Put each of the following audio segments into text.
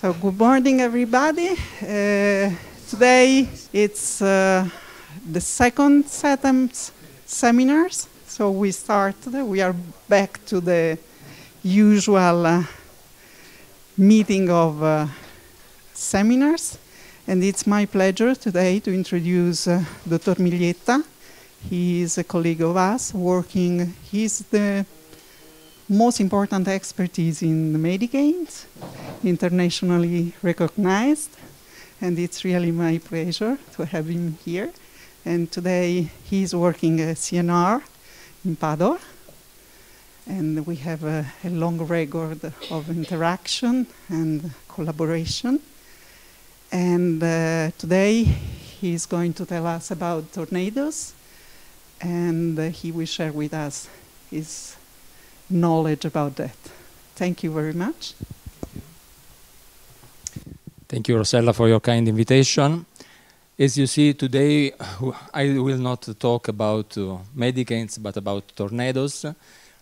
So good morning, everybody. Uh, today it's uh, the second of seminars. So we start, we are back to the usual uh, meeting of uh, seminars. And it's my pleasure today to introduce uh, Dr. Miglietta. He is a colleague of us working, he's the most important expertise in the Medicaid internationally recognized, and it's really my pleasure to have him here. And today he is working at CNR in Padua, and we have a, a long record of interaction and collaboration. And uh, today he is going to tell us about tornadoes, and uh, he will share with us his knowledge about that. Thank you very much. Thank you, Rosella, for your kind invitation. As you see today, I will not talk about uh, but about tornadoes.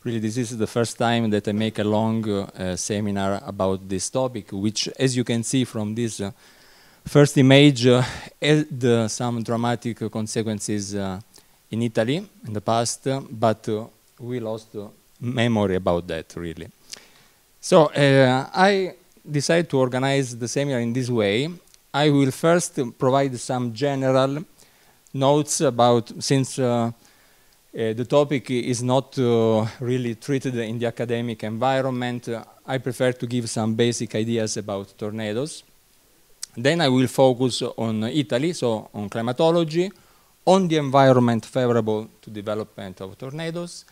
Really, this is the first time that I make a long uh, seminar about this topic, which, as you can see from this uh, first image, uh, had uh, some dramatic consequences in Italy in the past, but we lost memory about that, really. So I decide to organize the seminar in this way, I will first provide some general notes about, since uh, uh, the topic is not uh, really treated in the academic environment, uh, I prefer to give some basic ideas about tornadoes. Then I will focus on Italy, so on climatology, on the environment favorable to development of tornadoes,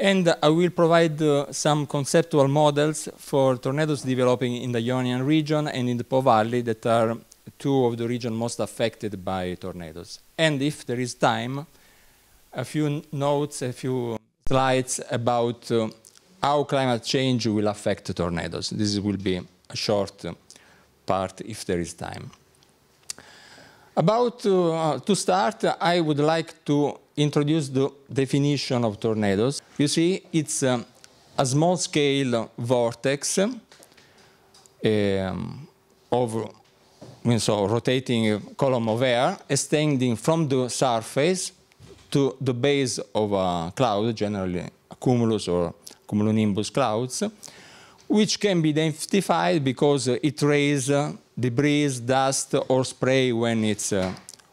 and I will provide uh, some conceptual models for tornadoes developing in the Ionian region and in the Po Valley that are two of the regions most affected by tornadoes. And if there is time, a few notes, a few slides about uh, how climate change will affect tornadoes. This will be a short uh, part if there is time. About uh, to start, I would like to introduce the definition of tornadoes. You see, it's um, a small-scale vortex um, of so rotating column of air extending from the surface to the base of a cloud, generally a cumulus or cumulonimbus clouds, which can be identified because it raises debris, dust, or spray when it's uh,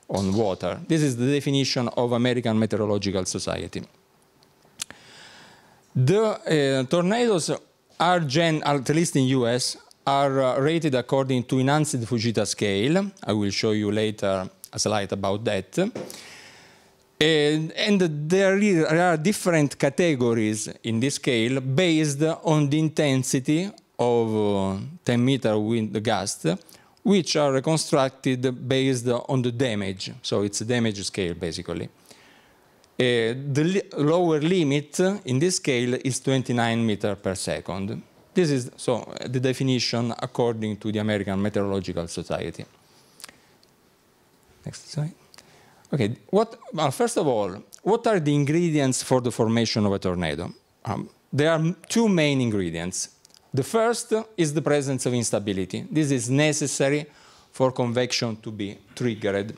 on water. This is the definition of American Meteorological Society. The uh, tornadoes are, gen at least in US, are uh, rated according to enhanced Fujita scale. I will show you later a slide about that. And, and there, is, there are different categories in this scale based on the intensity of uh, 10 meter wind gust, which are reconstructed based on the damage. So it's a damage scale, basically. Uh, the li lower limit in this scale is 29 meter per second. This is so the definition according to the American Meteorological Society. Next slide. Okay, what, well, first of all, what are the ingredients for the formation of a tornado? Um, there are two main ingredients, the first is the presence of instability. This is necessary for convection to be triggered.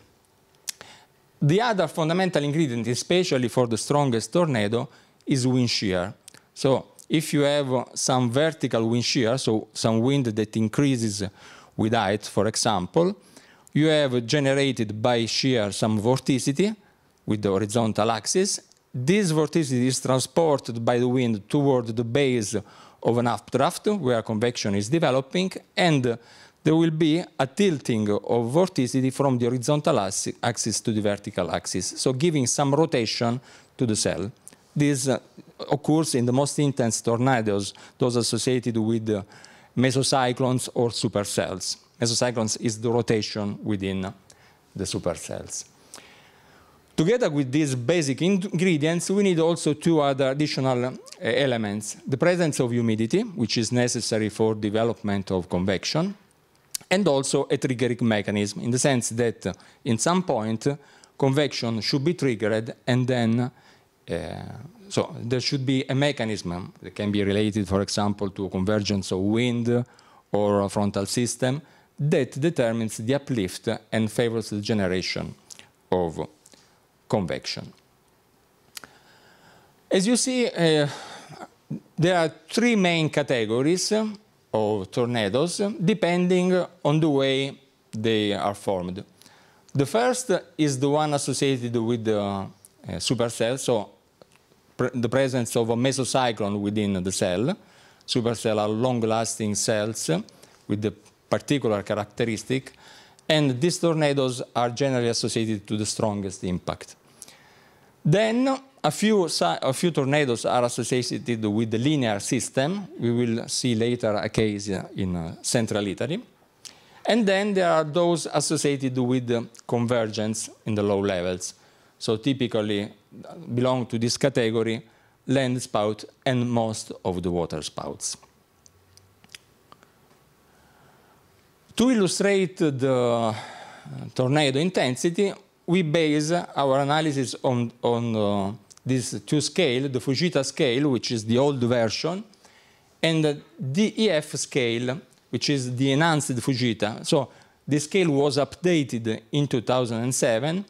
The other fundamental ingredient, especially for the strongest tornado, is wind shear. So if you have some vertical wind shear, so some wind that increases with height, for example, you have generated by shear some vorticity with the horizontal axis. This vorticity is transported by the wind toward the base of an updraft where convection is developing, and there will be a tilting of vorticity from the horizontal axis to the vertical axis, so giving some rotation to the cell. This uh, occurs in the most intense tornadoes, those associated with uh, mesocyclones or supercells. Mesocyclones is the rotation within the supercells. Together with these basic ingredients, we need also two other additional eh, elements. The presence of humidity, which is necessary for development of convection, and also a triggering mechanism, in the sense that uh, in some point, uh, convection should be triggered, and then, uh, so there should be a mechanism that can be related, for example, to convergence of wind or a frontal system that determines the uplift and favors the generation of convection. As you see, uh, there are three main categories of tornadoes depending on the way they are formed. The first is the one associated with the uh, supercell, so pr the presence of a mesocyclone within the cell. Supercell are long-lasting cells with the particular characteristic, and these tornadoes are generally associated to the strongest impact. Then a few, a few tornadoes are associated with the linear system. We will see later a case in uh, central Italy. And then there are those associated with convergence in the low levels. So typically uh, belong to this category, land spout and most of the water spouts. To illustrate the uh, tornado intensity, we base our analysis on, on uh, these two scale, the Fujita scale, which is the old version, and the DEF scale, which is the enhanced Fujita. So the scale was updated in 2007,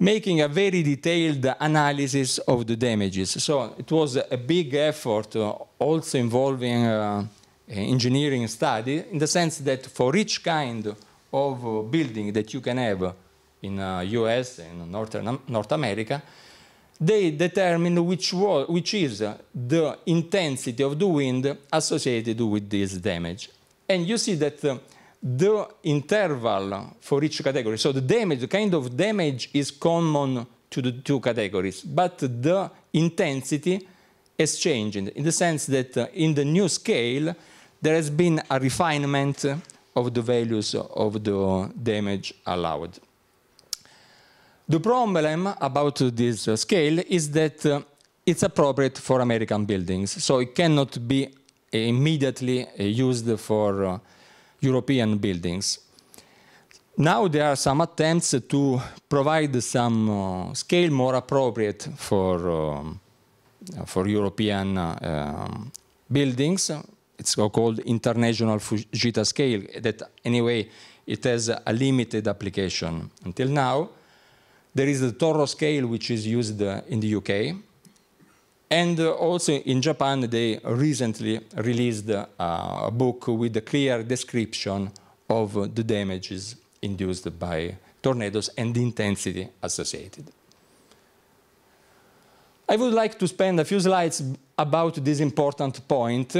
making a very detailed analysis of the damages. So it was a big effort, uh, also involving uh, engineering study, in the sense that for each kind of uh, building that you can have in uh, US and North America, they determine which, which is the intensity of the wind associated with this damage. And you see that uh, the interval for each category, so the damage, the kind of damage is common to the two categories, but the intensity has changed in the sense that uh, in the new scale, there has been a refinement of the values of the damage allowed. The problem about this scale is that uh, it's appropriate for American buildings, so it cannot be uh, immediately uh, used for European buildings. Now there are some attempts to provide some scale more appropriate for, um, for European um, buildings. It's called international Fujita scale that anyway, it has a limited application until now. There is the Toro scale, which is used uh, in the UK. And uh, also in Japan, they recently released uh, a book with a clear description of the damages induced by tornadoes and the intensity associated. I would like to spend a few slides about this important point,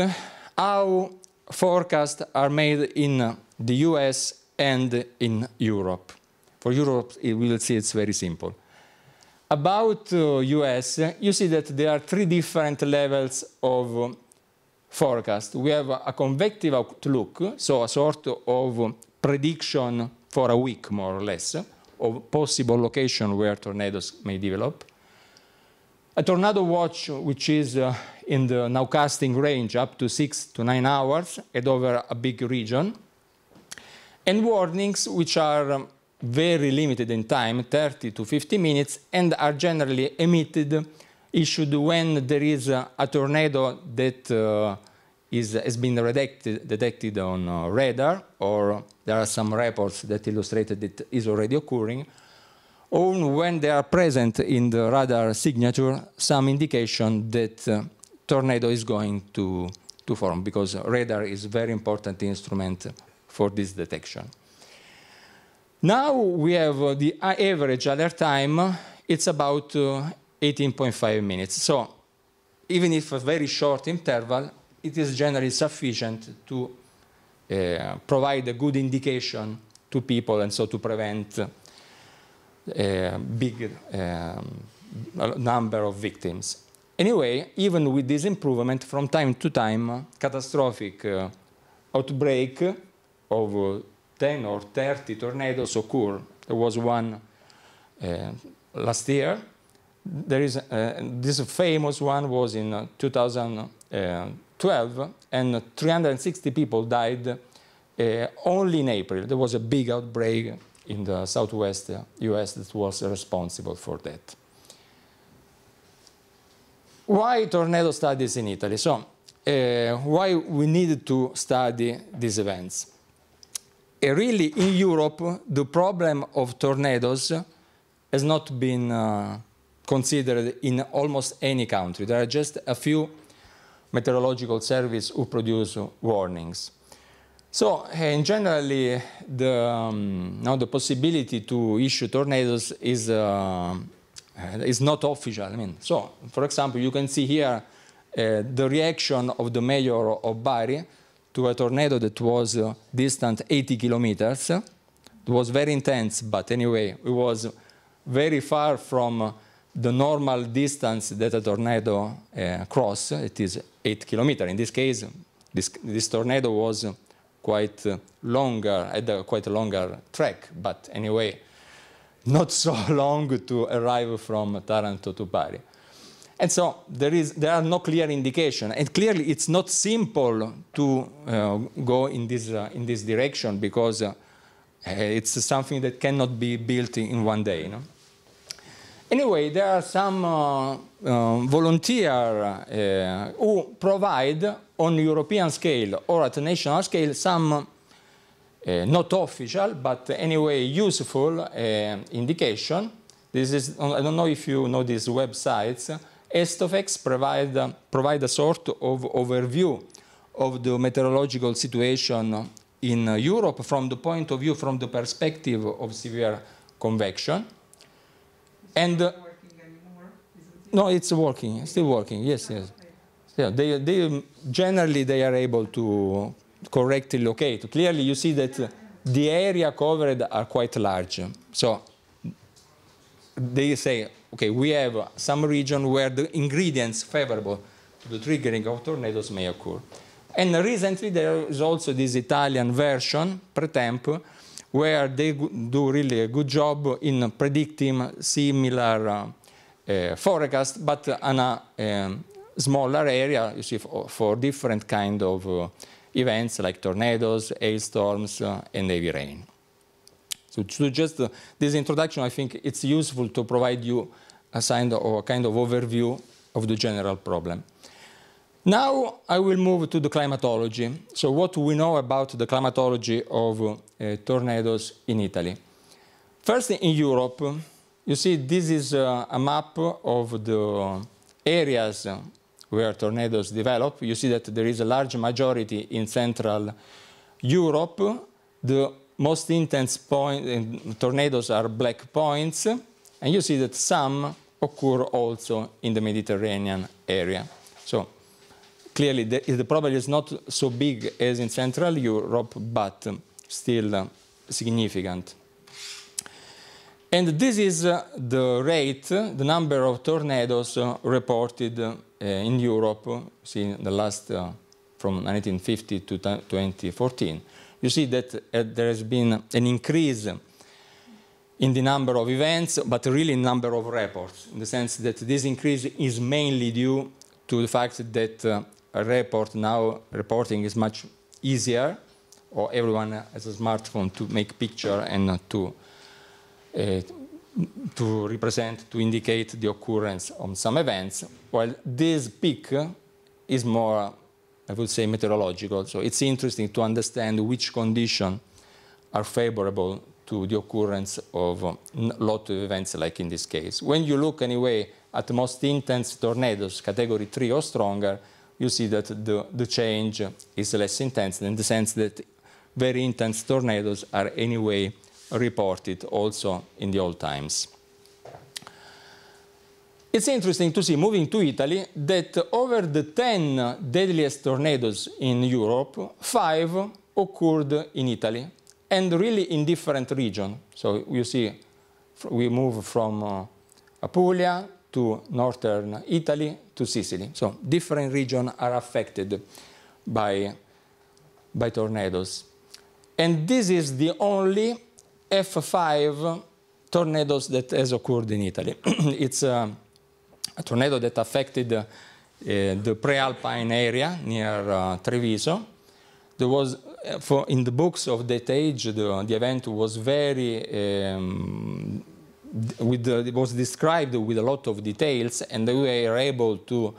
how forecasts are made in the US and in Europe. For Europe, we will see it's very simple. About uh, US, you see that there are three different levels of um, forecast. We have a convective outlook, so a sort of prediction for a week, more or less, of possible location where tornadoes may develop. A tornado watch, which is uh, in the nowcasting range up to six to nine hours and over a big region, and warnings, which are um, very limited in time, 30 to 50 minutes, and are generally emitted, issued when there is a, a tornado that uh, is, has been detected, detected on uh, radar, or there are some reports that illustrated it is already occurring, or when they are present in the radar signature, some indication that uh, tornado is going to, to form, because radar is very important instrument for this detection. Now we have uh, the average alert time, uh, it's about 18.5 uh, minutes. So even if a very short interval, it is generally sufficient to uh, provide a good indication to people and so to prevent a big um, number of victims. Anyway, even with this improvement, from time to time, catastrophic uh, outbreak of uh, 10 or 30 tornadoes occur. There was one uh, last year. There is, uh, this famous one was in uh, 2012, and 360 people died uh, only in April. There was a big outbreak in the southwest US uh, that was responsible for that. Why tornado studies in Italy? So, uh, why we needed to study these events? really, in Europe, the problem of tornadoes has not been uh, considered in almost any country. There are just a few meteorological services who produce warnings. So, eh, in generally, the, um, now the possibility to issue tornadoes is, uh, eh, is not official. I mean, so, for example, you can see here uh, the reaction of the mayor of Bari to a tornado that was uh, distant 80 kilometers. It was very intense, but anyway, it was very far from uh, the normal distance that a tornado uh, cross. It is 8 kilometers. In this case, this, this tornado was quite uh, longer, at a quite longer track, but anyway, not so long to arrive from Taranto to Bari. And so there, is, there are no clear indication. And clearly it's not simple to uh, go in this, uh, in this direction because uh, eh, it's something that cannot be built in one day. No? Anyway, there are some uh, um, uh, volunteers uh, who provide on European scale or at national scale some uh, not official, but anyway useful indication. This is, I don't know if you know these websites, ESTOFEX provide, provide a sort of overview of the meteorological situation in Europe from the point of view, from the perspective of severe convection. and uh, no, it's working, still working. Yes, ah, yes. Yeah, they, they generally they are able to correctly locate. Clearly, you see that the area covered are quite large. So they say, okay, we have some region where the ingredients favorable to the triggering of tornadoes may occur. And recently there is also this Italian version, Pretemp, where they do really a good job in predicting similar uh, uh, forecast, but on a um, smaller area, you see, for, for different kind of uh, events like tornadoes, hailstorms, uh, and heavy rain to just uh, this introduction, I think it's useful to provide you a kind of, a kind of overview of the general problem. Now I will move to the climatology. So what we know about the climatology of uh, tornadoes in Italy. First in Europe, you see this is uh, a map of the areas where tornadoes develop. You see that there is a large majority in Central Europe. The most intense point, eh, tornadoes are black points, and you see that some occur also in the Mediterranean area. So clearly the, the problem is not so big as in Central Europe, but still uh, significant. And this is uh, the rate, the number of tornadoes uh, reported uh, in Europe, see the last uh, from 1950 to 2014 you see that uh, there has been an increase in the number of events, but really number of reports, in the sense that this increase is mainly due to the fact that uh, a report now reporting is much easier, or everyone has a smartphone to make picture and to uh, to represent, to indicate the occurrence of some events, while this peak is more I would say meteorological. So it's interesting to understand which conditions are favorable to the occurrence of a uh, lot of events like in this case. When you look anyway at most intense tornadoes, category 3 or stronger, you see that the, the change is less intense in the sense that very intense tornadoes are anyway reported also in the old times. It's interesting to see, moving to Italy, that over the 10 deadliest tornadoes in Europe, five occurred in Italy, and really in different regions. So you see, we move from uh, Apulia to northern Italy to Sicily. So different regions are affected by, by tornadoes. And this is the only F5 tornadoes that has occurred in Italy. it's... Uh, a tornado that affected uh, the pre-alpine area near uh, Treviso. There was, uh, for, in the books of that age, the, the event was very, um, the, it was described with a lot of details, and we were able to uh,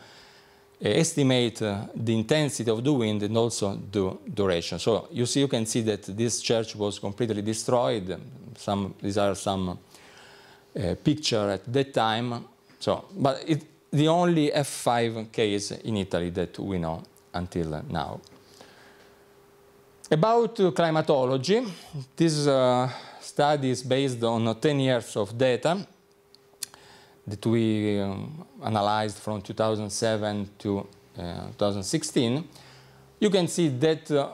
estimate uh, the intensity of the wind and also the duration. So you see, you can see that this church was completely destroyed. Some, these are some uh, pictures at that time. So, but it, the only F5 case in Italy that we know until now. About uh, climatology, this uh, study is based on uh, 10 years of data that we um, analyzed from 2007 to uh, 2016. You can see that uh,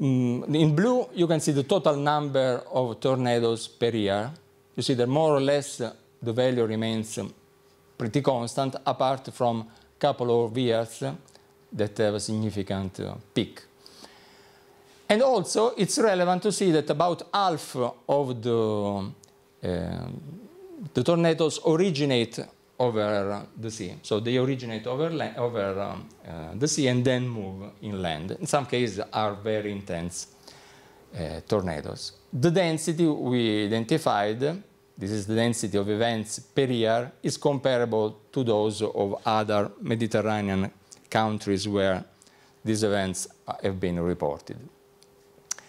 mm, in blue, you can see the total number of tornadoes per year. You see that more or less uh, the value remains um, pretty constant, apart from a couple of years that have a significant uh, peak. And also, it's relevant to see that about half of the, uh, the tornadoes originate over the sea. So they originate over, over um, uh, the sea and then move inland. In some cases are very intense uh, tornadoes. The density we identified this is the density of events per year, is comparable to those of other Mediterranean countries where these events have been reported.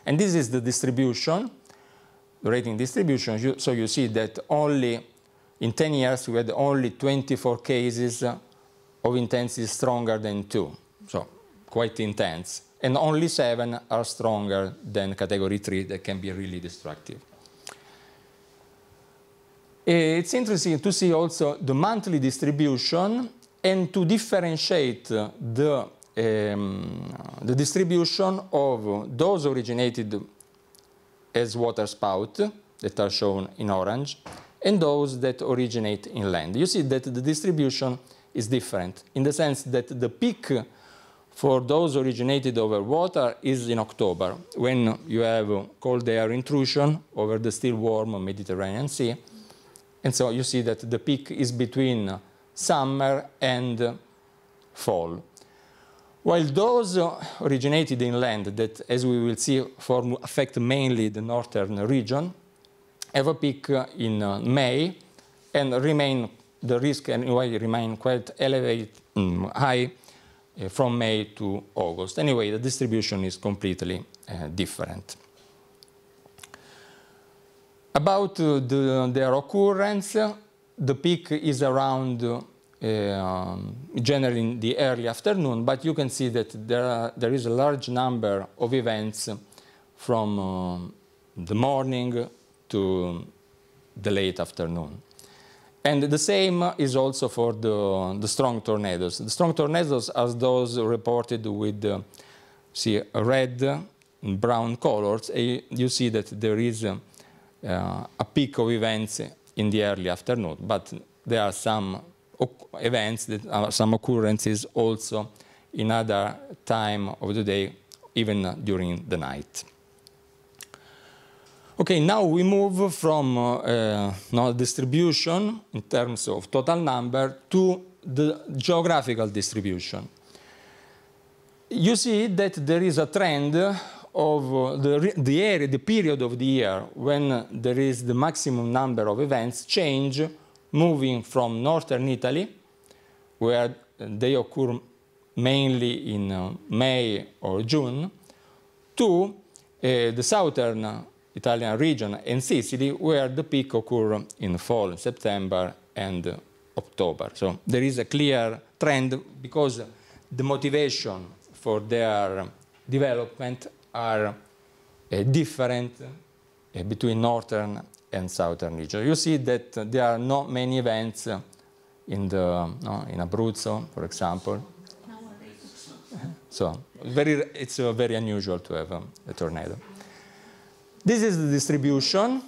And this is the distribution, the rating distribution. So you see that only in 10 years we had only 24 cases of intensity stronger than 2, so quite intense. And only 7 are stronger than category 3 that can be really destructive. Eh, it's interesting to see also the monthly distribution and to differentiate the, um, the distribution of those originated as water spout that are shown in orange and those that originate inland. You see that the distribution is different in the sense that the peak for those originated over water is in October when you have cold air intrusion over the still warm Mediterranean Sea and so you see that the peak is between summer and fall. While those originated inland that, as we will see, form, affect mainly the northern region, have a peak uh, in uh, May and remain, the risk anyway remain quite elevated, mm, high uh, from May to August. Anyway, the distribution is completely uh, different. About uh, the, their occurrence, the peak is around uh, um, generally in the early afternoon, but you can see that there, are, there is a large number of events from uh, the morning to the late afternoon. And the same is also for the, the strong tornadoes. The strong tornadoes are those reported with, uh, see, red and brown colors. You see that there is uh, a peak of events in the early afternoon, but there are some events, that are some occurrences also in other time of the day, even during the night. Okay, now we move from uh, uh distribution in terms of total number to the geographical distribution. You see that there is a trend of uh, the, the area, the period of the year when there is the maximum number of events change, moving from northern Italy, where they occur mainly in uh, May or June, to uh, the southern Italian region and Sicily, where the peak occur in fall, September and October. So there is a clear trend because the motivation for their development are eh, different eh, between northern and southern regions. You see that there are not many events in the no, in Abruzzo, for example. So very, it's uh, very unusual to have um, a tornado. This is the distribution,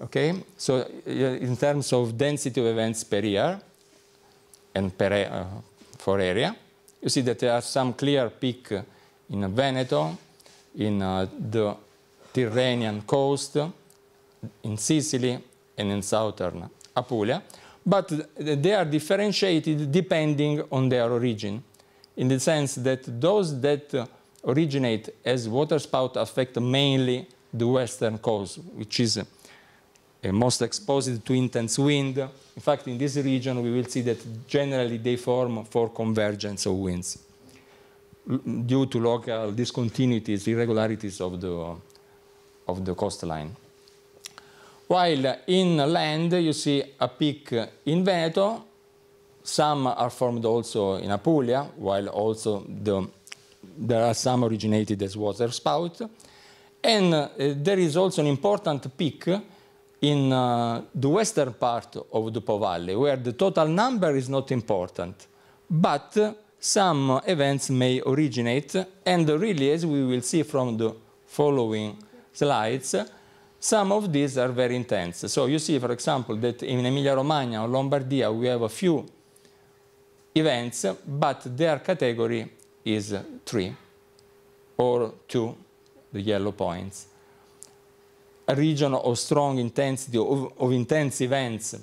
okay? So uh, in terms of density of events per year and per uh, for area, you see that there are some clear peak in Veneto, in uh, the Tyrrhenian coast, in Sicily, and in southern Apulia, but they are differentiated depending on their origin, in the sense that those that uh, originate as waterspout affect mainly the western coast, which is uh, most exposed to intense wind. In fact, in this region, we will see that generally they form for convergence of winds due to local discontinuities, irregularities of the, of the coastline. While in land, you see a peak in Veneto, some are formed also in Apulia, while also the, there are some originated as water spout. And uh, there is also an important peak in uh, the western part of the Po Valley, where the total number is not important, but some events may originate, and really, as we will see from the following slides, some of these are very intense. So you see, for example, that in Emilia-Romagna or Lombardia, we have a few events, but their category is three or two, the yellow points. A region of strong intensity, of, of intense events uh,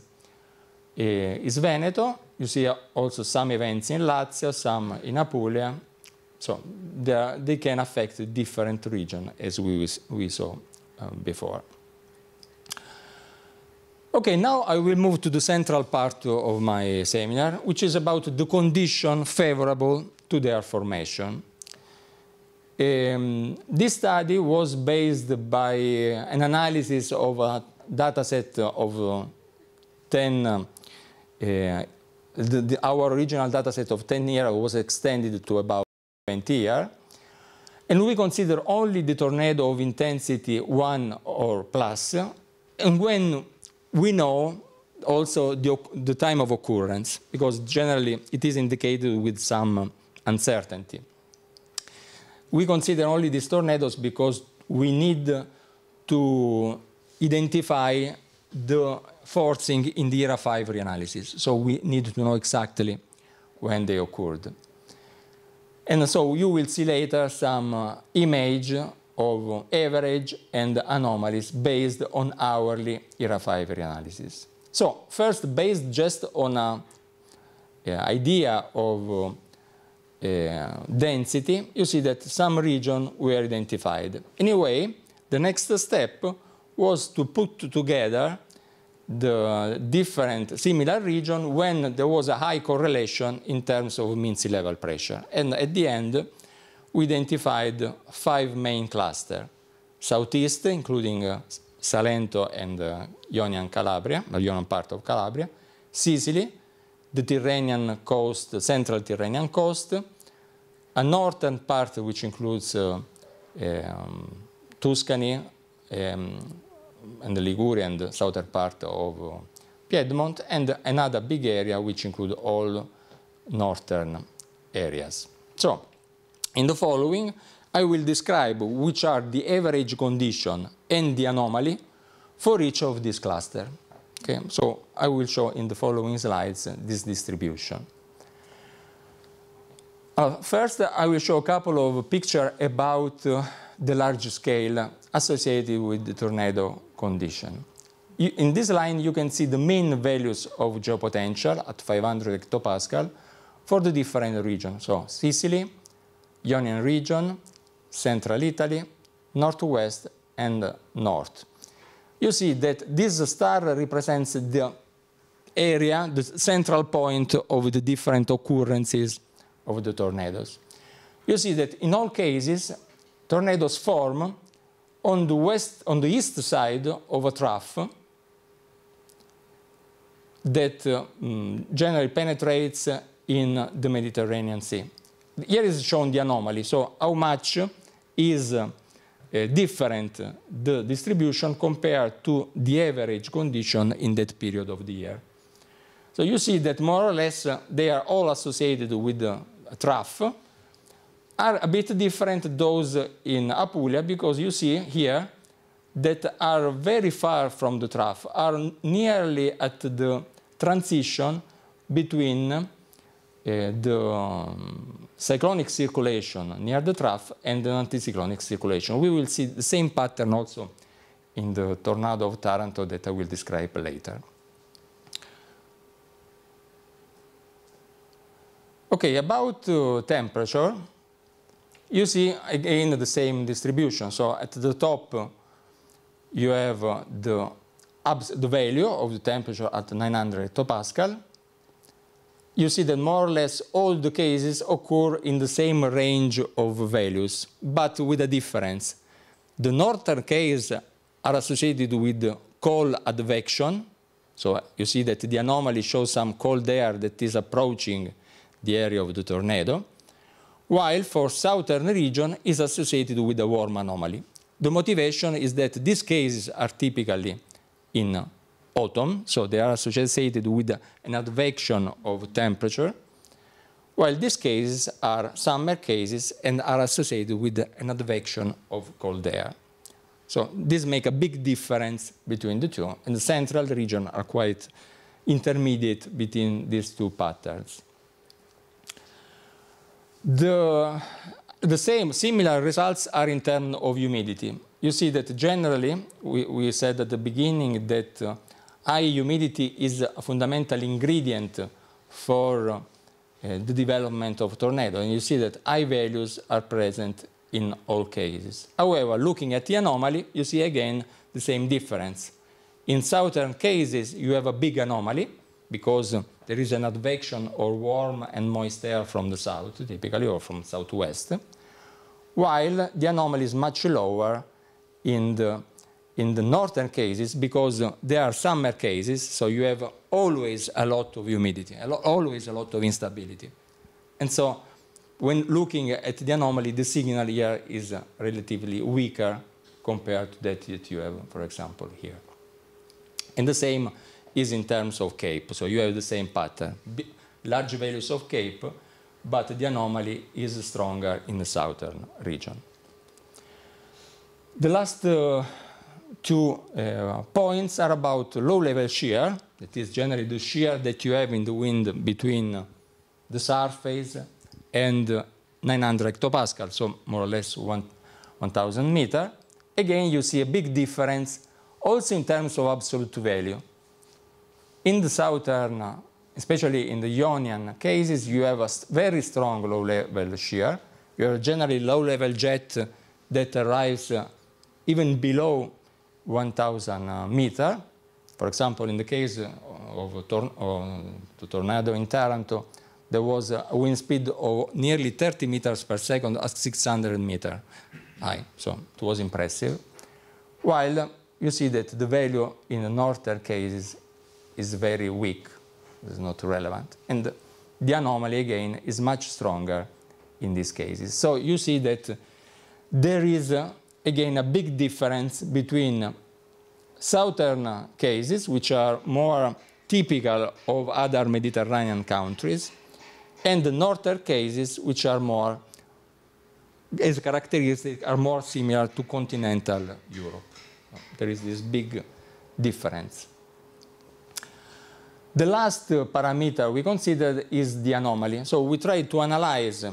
is Veneto, you see also some events in Lazio, some in Apulia. So they, can affect different region as we, we saw um, before. Okay, now I will move to the central part of my seminar, which is about the condition favorable to their formation. Um, this study was based by uh, an analysis of a dataset of uh, 10 uh, the, the, our original data set of 10 years was extended to about 20 years. And we consider only the tornado of intensity 1 or plus, and when we know also the, the time of occurrence, because generally it is indicated with some uncertainty. We consider only these tornadoes because we need to identify the forcing in the ERA 5 reanalysis. So we need to know exactly when they occurred. And so you will see later some uh, image of average and anomalies based on hourly ERA 5 reanalysis. So first, based just on a, uh, uh, idea of uh, uh, density, you see that some region were identified. Anyway, the next step was to put together the different similar region when there was a high correlation in terms of mean sea level pressure. And at the end, we identified five main clusters. Southeast, including uh, Salento and uh, Ionian Calabria, the Ionian part of Calabria, Sicily, the Tyrrhenian coast, the central Tyrrhenian coast, a northern part which includes uh, um, Tuscany, um, and the Liguria and the southern part of uh, Piedmont, and another big area which include all northern areas. So, in the following, I will describe which are the average condition and the anomaly for each of these clusters. Okay, so I will show in the following slides this distribution. Uh, first, I will show a couple of pictures about uh, the large scale associated with the tornado condition. In this line, you can see the main values of geopotential at 500 hectopascal for the different regions. So Sicily, Ionian region, Central Italy, Northwest, and North. You see that this star represents the area, the central point of the different occurrences of the tornadoes. You see that in all cases, tornadoes form on the west, on the east side of a trough that uh, mm, generally penetrates in the Mediterranean Sea. Here is shown the anomaly, so how much is uh, different the distribution compared to the average condition in that period of the year. So you see that more or less uh, they are all associated with uh, a trough, are a bit different those in Apulia because you see here that are very far from the trough, are nearly at the transition between uh, the um, cyclonic circulation near the trough and the anticyclonic circulation. We will see the same pattern also in the tornado of Taranto that I will describe later. Okay, about uh, temperature. You see, again, the same distribution. So at the top, you have uh, the, the value of the temperature at 900 hectopascal. You see that more or less all the cases occur in the same range of values, but with a difference. The northern case are associated with cold advection. So you see that the anomaly shows some cold air that is approaching the area of the tornado while for southern region is associated with a warm anomaly. The motivation is that these cases are typically in autumn, so they are associated with an advection of temperature, while these cases are summer cases and are associated with an advection of cold air. So this makes a big difference between the two, and the central region are quite intermediate between these two patterns. The, the same, similar results are in terms of humidity. You see that generally, we, we said at the beginning that uh, high humidity is a fundamental ingredient for uh, the development of tornado. And you see that high values are present in all cases. However, looking at the anomaly, you see again the same difference. In southern cases, you have a big anomaly because there is an advection or warm and moist air from the south, typically, or from southwest, while the anomaly is much lower in the, in the northern cases because there are summer cases, so you have always a lot of humidity, a always a lot of instability. And so when looking at the anomaly, the signal here is relatively weaker compared to that that you have, for example, here. And the same is in terms of cape. So you have the same pattern. B large values of cape, but the anomaly is stronger in the southern region. The last uh, two uh, points are about low-level shear. That is generally the shear that you have in the wind between the surface and 900 hectopascal, so more or less 1,000 meter. Again, you see a big difference also in terms of absolute value. In the southern, especially in the Ionian cases, you have a very strong low-level shear. You have generally low-level jet that arrives uh, even below 1,000 uh, meter. For example, in the case uh, of, tor the tornado in Taranto, there was a wind speed of nearly 30 meters per second at 600 meter high. So it was impressive. While you see that the value in the northern cases is very weak, it's not relevant. And the anomaly, again, is much stronger in these cases. So you see that there is, uh, again, a big difference between southern cases, which are more typical of other Mediterranean countries, and the northern cases, which are more, as characteristics, are more similar to continental Europe. There is this big difference. The last uh, parameter we considered is the anomaly. So we tried to analyze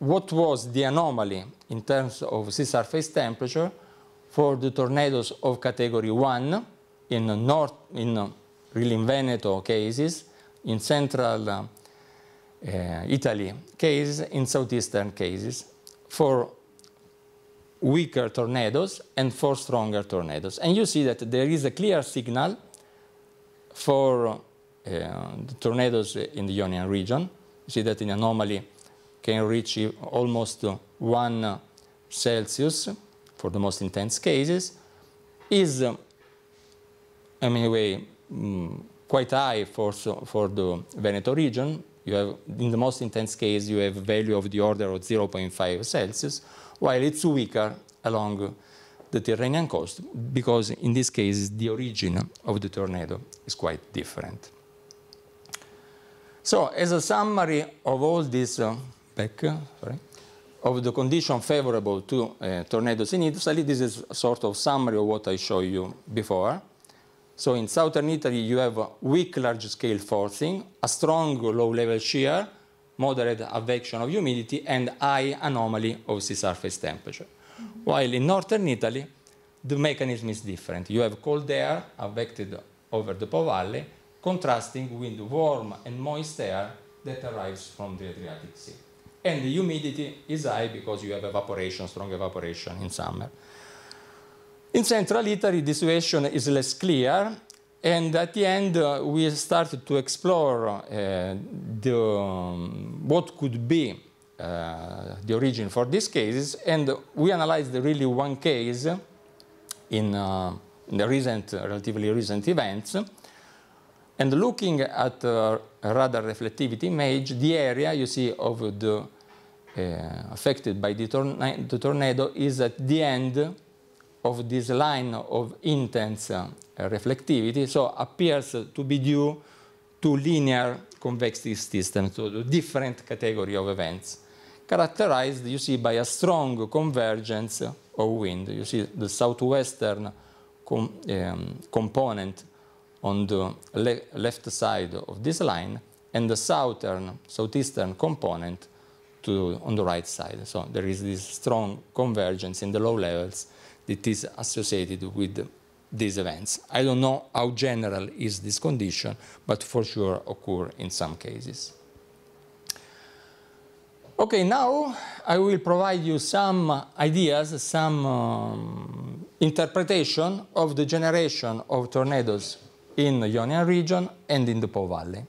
what was the anomaly in terms of sea surface temperature for the tornadoes of category 1 in north in uh, really in Veneto cases, in central uh, uh, Italy cases, in southeastern cases for weaker tornadoes and for stronger tornadoes. And you see that there is a clear signal for um, the tornadoes in the Ionian region. You see that an anomaly can reach almost 1 Celsius for the most intense cases, is um, anyway um, mm, quite high for, for the Veneto region. You have, in the most intense case, you have a value of the order of 0.5 Celsius, while it's weaker along the Tyrrhenian coast, because in this case, the origin of the tornado is quite different. So as a summary of all this, uh, back, uh, sorry, of the condition favorable to uh, tornadoes in Italy, this is a sort of summary of what I showed you before. So in southern Italy, you have weak large-scale forcing, a strong low-level shear, moderate advection of humidity, and high anomaly of sea surface temperature. Mm -hmm. While in northern Italy, the mechanism is different. You have cold air avected over the Po Valley, contrasting with the warm and moist air that arrives from the Adriatic Sea. And the humidity is high because you have evaporation, strong evaporation in summer. In central Italy, the situation is less clear, and at the end, uh, we started to explore uh, the, um, what could be uh, the origin for these cases, and we analyzed really one case in, uh, in the recent, relatively recent events, and looking at the radar reflectivity image, the area you see of the uh, affected by the, torna the, tornado is at the end of this line of intense uh, reflectivity, so appears to be due to linear convexity systems, so the different category of events, characterized, you see, by a strong convergence of wind. You see the southwestern com um, component on the le left side of this line and the southern, southeastern component to, on the right side. So there is this strong convergence in the low levels that is associated with these events. I don't know how general is this condition, but for sure occur in some cases. Okay, now I will provide you some ideas, some um, interpretation of the generation of tornadoes in the Ionian region and in the Po Valley.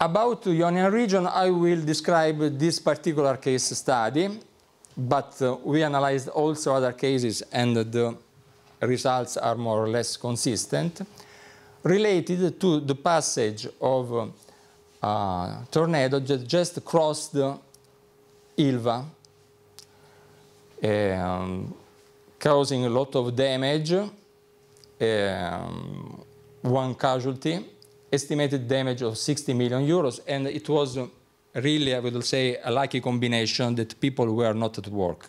About the Ionian region, I will describe this particular case study, but uh, we analyzed also other cases and the results are more or less consistent, related to the passage of uh, tornado that just crossed Ilva, um, causing a lot of damage um, one casualty, estimated damage of 60 million euros, and it was really, I would say, a lucky combination that people were not at work.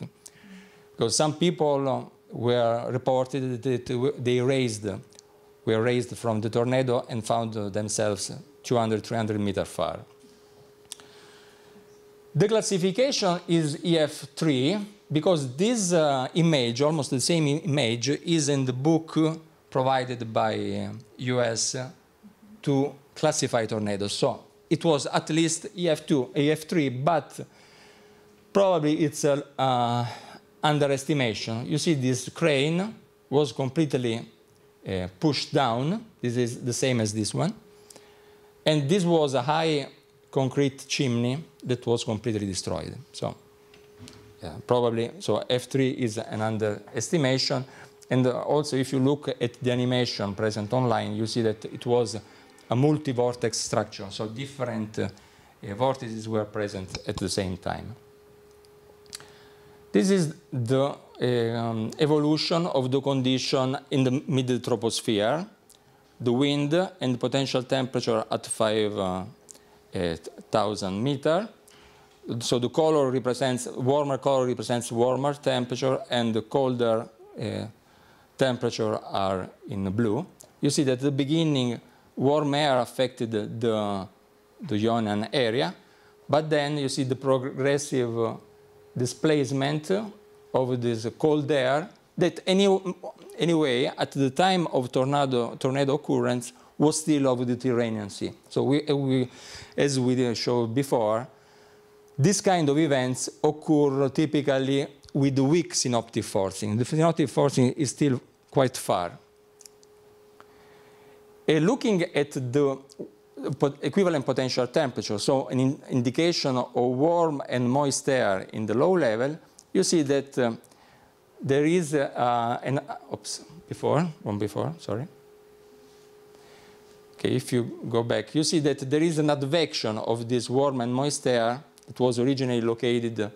Because some people were reported that they raised, were raised from the tornado and found themselves 200, 300 meter far. The classification is EF3 because this uh, image, almost the same image, is in the book provided by US uh, uh, to classify tornadoes. So it was at least EF2, EF3, but probably it's an uh, underestimation. You see this crane was completely uh, pushed down. This is the same as this one. And this was a high concrete chimney that was completely destroyed. So yeah, probably, so F3 is an underestimation. And also, if you look at the animation present online, you see that it was a multi-vortex structure, so different uh, vortices were present at the same time. This is the um, evolution of the condition in the middle troposphere, the wind and potential temperature at 5,000 uh, meter. So the color represents, warmer color represents warmer temperature and the colder uh, temperature are in blue, you see that at the beginning warm air affected the, the, Ionian area, but then you see the progressive uh, displacement of this cold air that any, anyway at the time of tornado, tornado occurrence was still over the Tyrrhenian Sea. So we, we, as we showed before, this kind of events occur typically with the weak synoptic forcing. The synoptic forcing is still quite far. Uh, looking at the equivalent potential temperature, so an in indication of warm and moist air in the low level, you see that uh, there is uh, an, oops, before, one before, sorry. Okay, if you go back, you see that there is an advection of this warm and moist air that was originally located uh,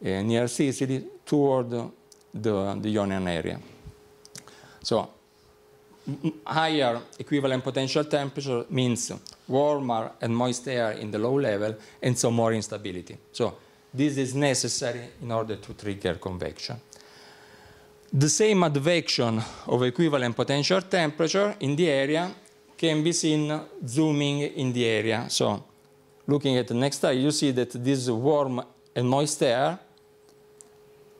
near Sicily, toward the, the Ionian area. So higher equivalent potential temperature means warmer and moist air in the low level, and so more instability. So this is necessary in order to trigger convection. The same advection of equivalent potential temperature in the area can be seen zooming in the area. So looking at the next slide, you see that this warm and moist air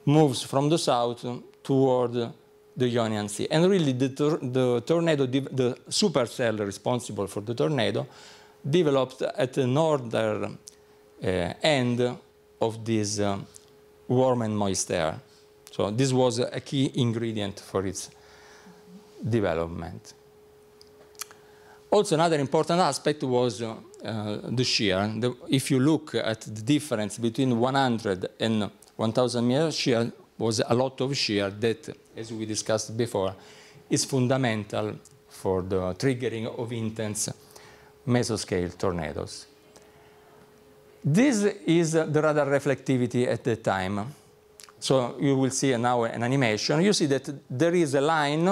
moves from the south toward the Ionian Sea. And really, the, the tornado, the supercell responsible for the tornado, developed at the northern uh, eh, end of this um, warm and moist air. So this was a key ingredient for its development. Also, another important aspect was uh, uh, the shear. The, if you look at the difference between 100 and 1,000 year shear was a lot of shear that, as we discussed before, is fundamental for the triggering of intense mesoscale tornadoes. This is the radar reflectivity at the time. So you will see now an animation. You see that there is a line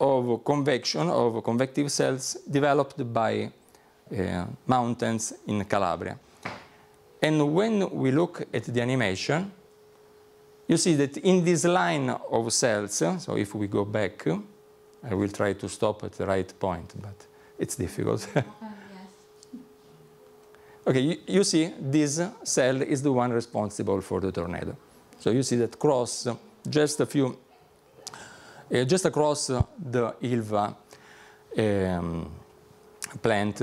of convection of convective cells developed by uh, mountains in Calabria. And when we look at the animation, you see that in this line of cells, so if we go back, I will try to stop at the right point, but it's difficult. okay, you, you, see this cell is the one responsible for the tornado. So you see that cross just a few, uh, just across the ILVA um, plant,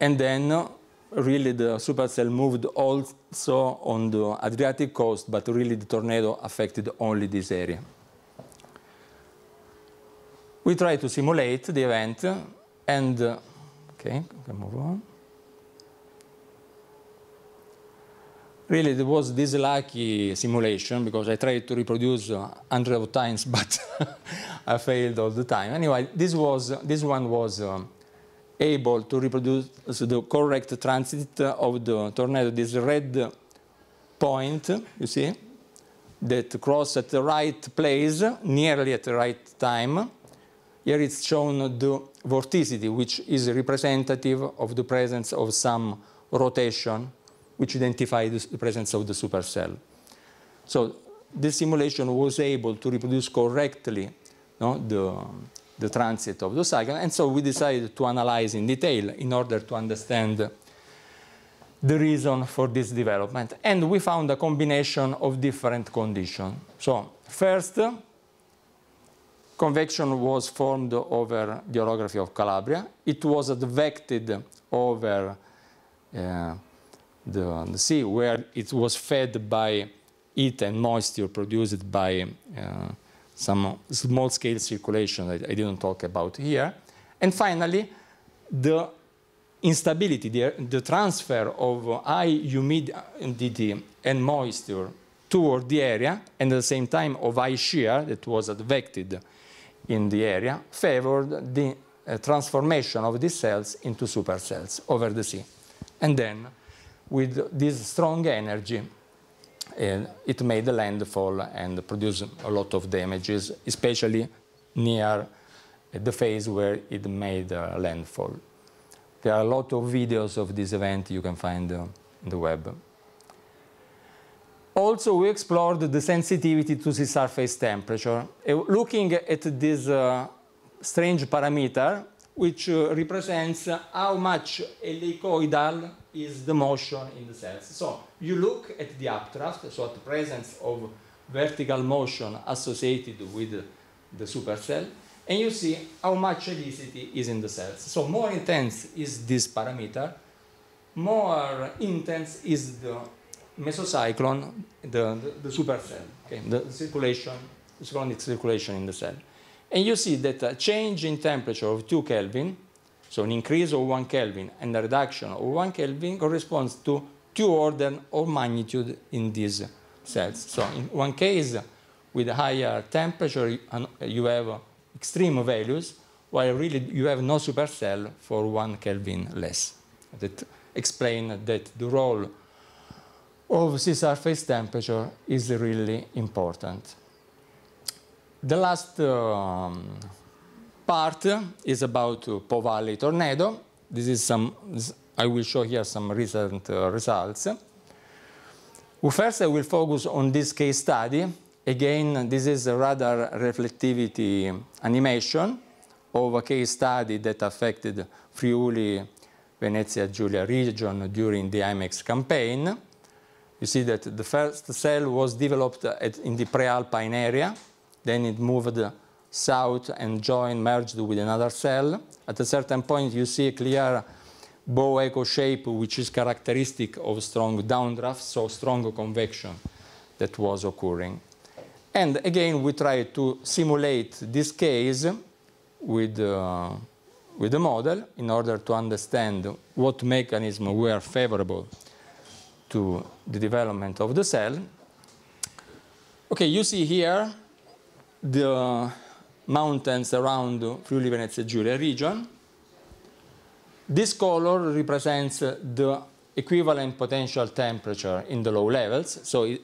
and then really the supercell moved also on the Adriatic coast, but really the tornado affected only this area. We try to simulate the event and, uh, okay, can move on. Really, there was this lucky simulation because I tried to reproduce uh, hundred of times, but I failed all the time. Anyway, this was this one was um, able to reproduce the correct transit of the tornado. This red point, you see, that cross at the right place, nearly at the right time. Here it's shown the vorticity, which is representative of the presence of some rotation, which identifies the presence of the supercell. So this simulation was able to reproduce correctly no, the the transit of the cycle. And so we decided to analyze in detail in order to understand the reason for this development. And we found a combination of different conditions. So first, convection was formed over the orography of Calabria. It was advected over uh, the, the, sea where it was fed by heat and moisture produced by uh, some small-scale circulation that I didn't talk about here. And finally, the instability, the, the transfer of high humidity and moisture toward the area, and at the same time of high shear that was advected in the area, favored the uh, transformation of these cells into supercells over the sea. And then, with this strong energy, and it made the landfall and produced a lot of damages, especially near the phase where it made landfall. There are a lot of videos of this event you can find on uh, the web. Also, we explored the sensitivity to sea surface temperature. Uh, looking at this uh, strange parameter, which uh, represents how much helicoidal is the motion in the cells. So you look at the updraft, so at the presence of vertical motion associated with the supercell, and you see how much helicity is in the cells. So more intense is this parameter, more intense is the mesocyclone, the, the, the supercell, okay, the, circulation, the chronic circulation in the cell. And you see that a change in temperature of 2 Kelvin so an increase of 1 Kelvin and a reduction of 1 Kelvin corresponds to two order of magnitude in these cells. So in one case, with higher temperature, you have extreme values, while really you have no supercell for 1 Kelvin less. That explains that the role of sea surface temperature is really important. The last um, part is about uh, Povale tornado. This is some, I will show here some recent uh, results. First, I will focus on this case study. Again, this is a radar reflectivity animation of a case study that affected Friuli, Venezia, Giulia region during the IMEX campaign. You see that the first cell was developed at, in the pre-alpine area, then it moved south and join merged with another cell. At a certain point, you see a clear bow echo shape, which is characteristic of strong downdraft, so strong convection that was occurring. And again, we try to simulate this case with, uh, with the model in order to understand what mechanisms were favorable to the development of the cell. Okay, you see here the mountains around Friuli Venezia Giulia region. This color represents the equivalent potential temperature in the low levels, so it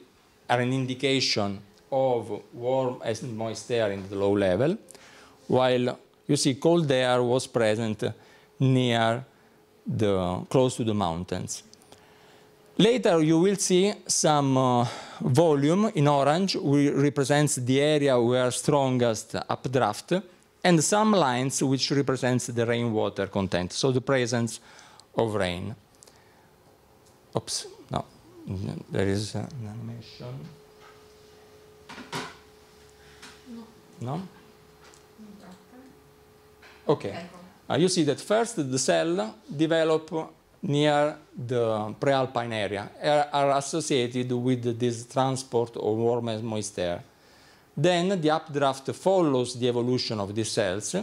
are an indication of warm and moist air in the low level, while you see cold air was present near the close to the mountains. Later you will see some uh, volume in orange represents the area where strongest updraft, and some lines which represents the rainwater content, so the presence of rain. Oops, no, there is an animation. No? Okay. Uh, you see that first the cell develop near the prealpine area are associated with this transport of warm moisture. Then the updraft follows the evolution of the cells.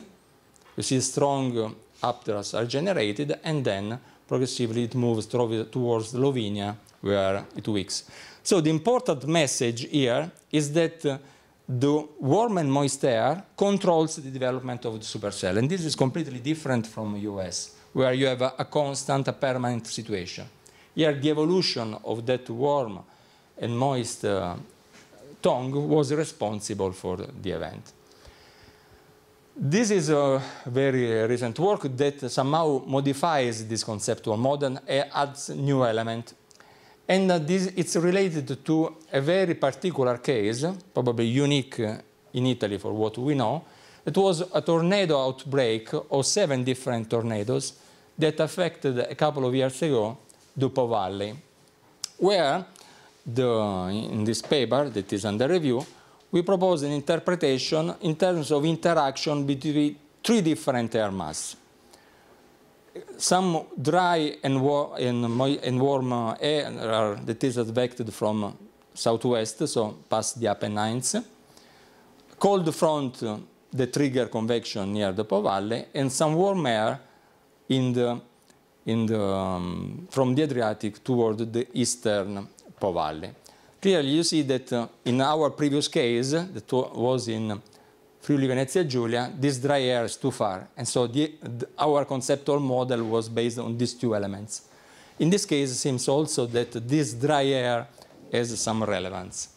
You see strong updrafts are generated and then progressively it moves towards Slovenia, where it weaks. So the important message here is that the warm and moist air controls the development of the supercell and this is completely different from US where you have a, a constant, a permanent situation. Here, the evolution of that warm and moist uh, tongue was responsible for the event. This is a very recent work that somehow modifies this conceptual model, adds new element. And uh, this, it's related to a very particular case, probably unique uh, in Italy for what we know, it was a tornado outbreak of seven different tornadoes that affected a couple of years ago Dupo Valley, where the, in this paper that is under review, we propose an interpretation in terms of interaction between three different air masses. Some dry and, war and warm air that is affected from southwest, so past the Apennines. Cold front the trigger convection near the Po Valley and some warm air in the, in the, um, from the Adriatic toward the eastern Po Valley. Clearly, you see that uh, in our previous case, that was in Friuli Venezia Giulia, this dry air is too far. And so the, the, our conceptual model was based on these two elements. In this case, it seems also that this dry air has some relevance.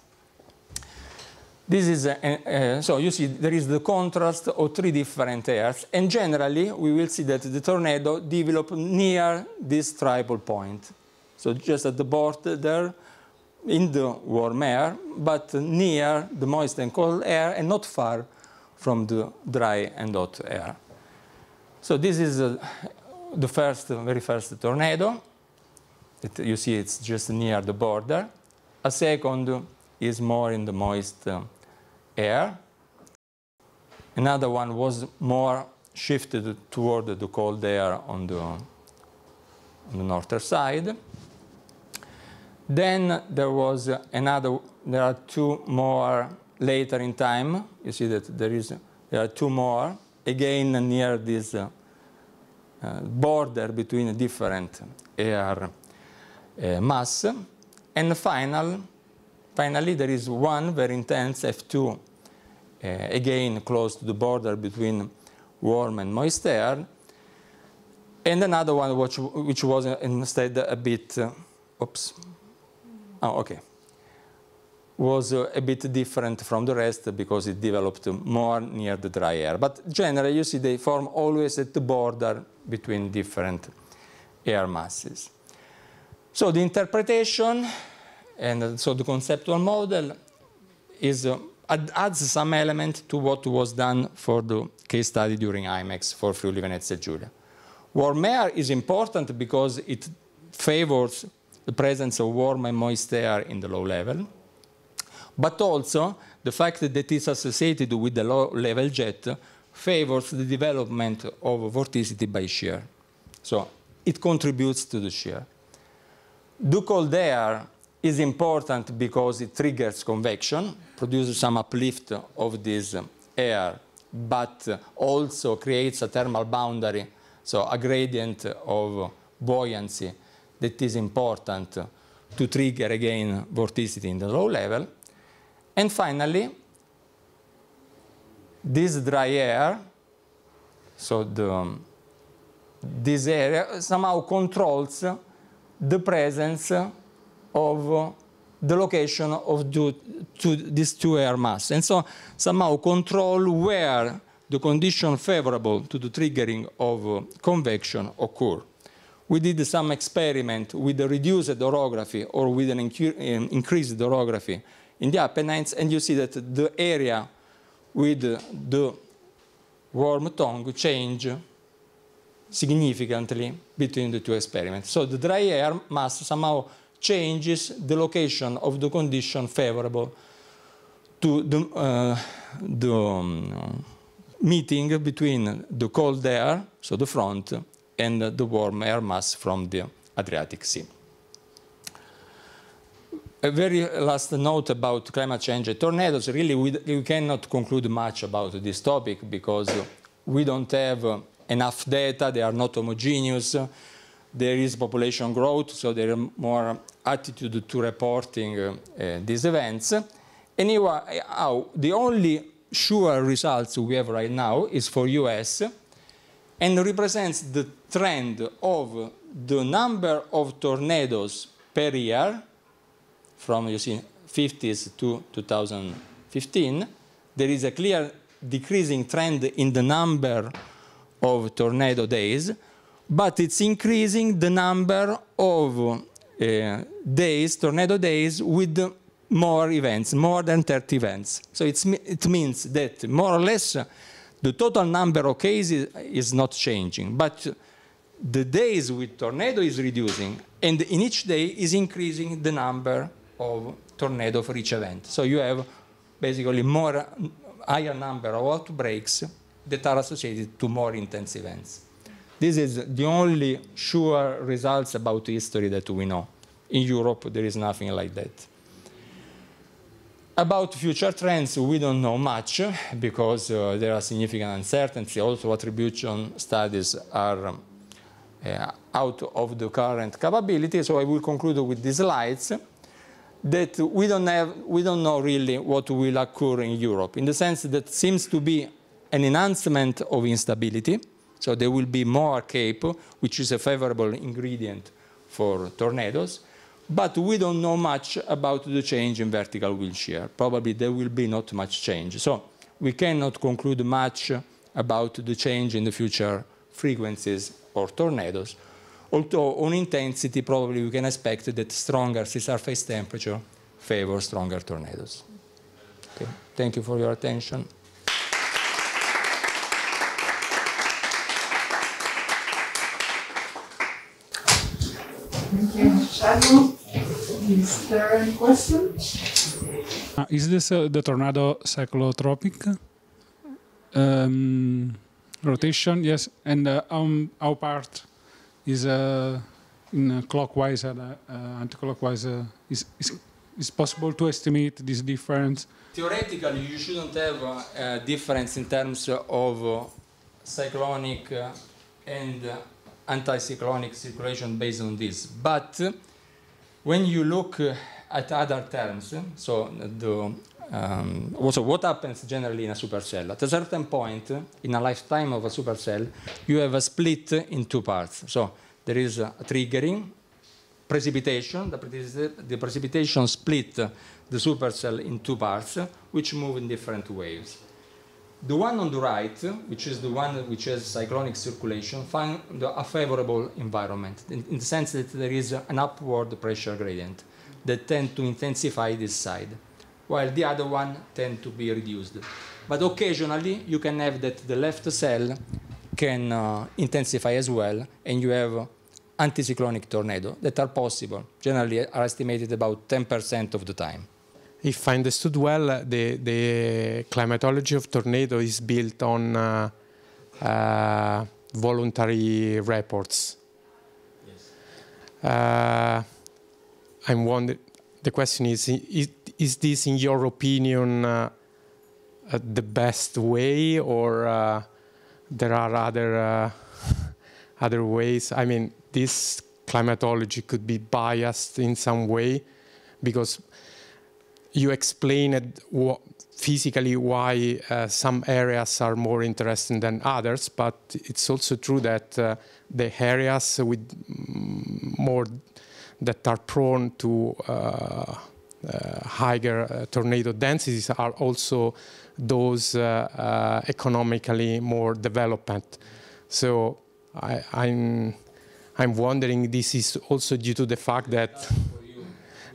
This is uh, uh, so you see there is the contrast of three different areas, and generally we will see that the tornado developed near this tribal point. So just at the border there, in the warm air, but near the moist and cold air, and not far from the dry and hot air. So this is uh, the first, uh, very first tornado. It, you see it's just near the border. A second is more in the moist uh, air. Another one was more shifted toward the cold air on the, on the northern side. Then there was another, there are two more later in time. You see that there is, there are two more, again near this uh, border between different air uh, mass. And the final Finally, there is one very intense F2, eh, again close to the border between warm and moist air, and another one which, which was instead a bit, eh, oops, oh, okay, was eh, a bit different from the rest because it developed more near the dry air. But generally, you see they form always at the border between different air masses. So the interpretation and uh, so the conceptual model is, uh, adds some element to what was done for the case study during IMEX for Friuli Venezia Giulia. Warm air is important because it favors the presence of warm and moist air in the low level, but also the fact that it is associated with the low level jet favors the development of vorticity by shear. So it contributes to the shear. The cold air is important because it triggers convection, produces some uplift of this air, but also creates a thermal boundary, so a gradient of buoyancy that is important to trigger again vorticity in the low level. And finally, this dry air, so the, this area somehow controls the presence of uh, the location of the, to these two air mass. And so somehow control where the condition favorable to the triggering of uh, convection occur. We did some experiment with the reduced orography or with an in increased orography in the Apennines, and you see that the area with the warm tongue change significantly between the two experiments. So the dry air mass somehow changes the location of the condition favorable to the, uh, the um, meeting between the cold air, so the front, and the warm air mass from the Adriatic Sea. A very last note about climate change and tornadoes. Really, we, we cannot conclude much about this topic because we don't have enough data, they are not homogeneous there is population growth, so there are more attitude to reporting uh, uh, these events. Anyway, uh, oh, the only sure results we have right now is for US and represents the trend of the number of tornadoes per year from you see 50s to 2015 there is a clear decreasing trend in the number of tornado days but it's increasing the number of uh, days, tornado days, with more events, more than 30 events. So it means that more or less uh, the total number of cases is not changing, but the days with tornado is reducing, and in each day is increasing the number of tornado for each event. So you have basically more higher number of outbreaks that are associated to more intense events. This is the only sure results about history that we know. In Europe, there is nothing like that. About future trends, we don't know much because uh, there are significant uncertainty. Also, attribution studies are um, uh, out of the current capability. So I will conclude with these slides that we don't, have, we don't know really what will occur in Europe in the sense that seems to be an enhancement of instability so there will be more CAPE, which is a favorable ingredient for tornadoes. But we don't know much about the change in vertical wind shear. Probably there will be not much change. So we cannot conclude much about the change in the future frequencies or tornadoes. Although on intensity, probably we can expect that stronger sea surface temperature favors stronger tornadoes. Okay. Thank you for your attention. Thank you, Shadow. Is there any question? Uh, is this uh, the tornado cyclotropic um, rotation? Yes, and uh, um, our part is uh, in clockwise and uh, uh, anti-clockwise. is, is it's possible to estimate this difference? Theoretically, you shouldn't have a, difference in terms of cyclonic and anticyclonic circulation based on this. But uh, when you look uh, at other terms, so the um, also what happens generally in a supercell. At a certain point in a lifetime of a supercell, you have a split in two parts. So there is a triggering, precipitation, the, the precipitation split the supercell in two parts, which move in different waves. The one on the right, which is the one which has cyclonic circulation, find a favorable environment in, in the sense that there is an upward pressure gradient that tend to intensify this side, while the other one tend to be reduced. But occasionally you can have that the left cell can uh, intensify as well, and you have anticyclonic tornado that are possible, generally are estimated about 10% of the time if I understood well, the, the climatology of tornado is built on uh, uh, voluntary reports. Yes. Uh, I'm wondering, the question is, is, is, this, in your opinion, uh, uh, the best way or uh, there are other, other ways? I mean, this climatology could be biased in some way because you explained physically why uh, some areas are more interesting than others, but it's also true that uh, the areas with more that are prone to uh, uh higher uh, tornado densities are also those uh, economically more developed. So I, I'm, I'm wondering this is also due to the fact that.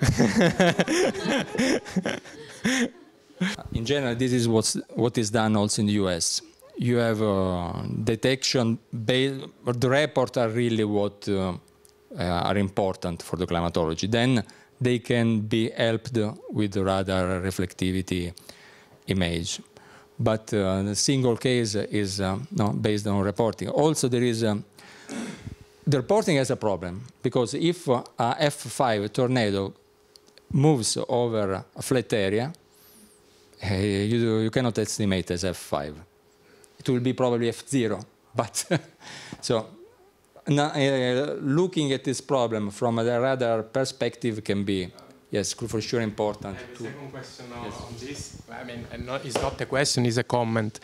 in general, this is what's, what is done also in the US. You have uh, detection, the reports are really what uh, uh, are important for the climatology. Then they can be helped with the radar reflectivity image. But uh, the single case is uh, no, based on reporting. Also, there is um, the reporting has a problem because if a F5 tornado moves over a flat area, uh, you, do, you cannot estimate as F5. It will be probably F0. But so now, uh, eh, looking at this problem from a radar perspective can be yes, for sure important. I have a second question on, yes. on this. I mean, not, it's not a question; it's a comment.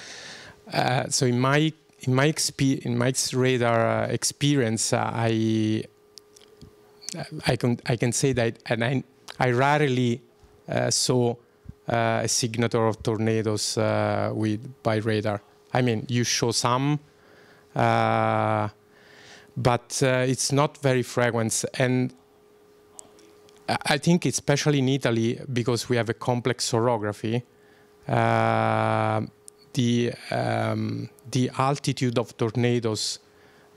Uh, so in my in my exp in my radar uh, experience, uh, I I can I can say that and I I rarely uh, saw uh, a signature of tornadoes uh, with by radar. I mean, you show some, but it's not very frequent. And I think especially in Italy, because we have a complex orography, uh, the um, the altitude of tornadoes